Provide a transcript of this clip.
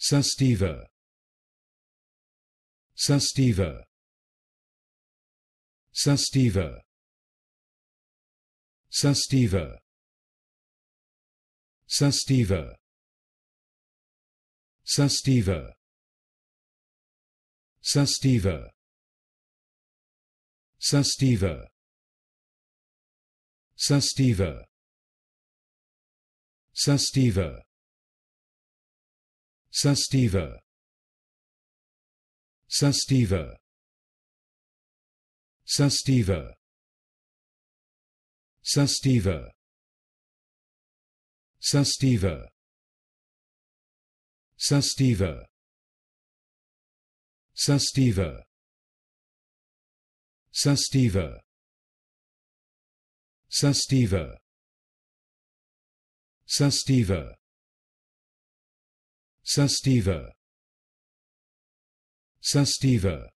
Sestiva Sestiva Sestiva Sestiva Sestiva Sestiva Sestiva Sestiva Sestiva Sestiva Sestiva. Sestiva. Sestiva. Sestiva. Sestiva. Sestiva. Sestiva. Sestiva. Sestiva. Sestiva. Saint Steva. Saint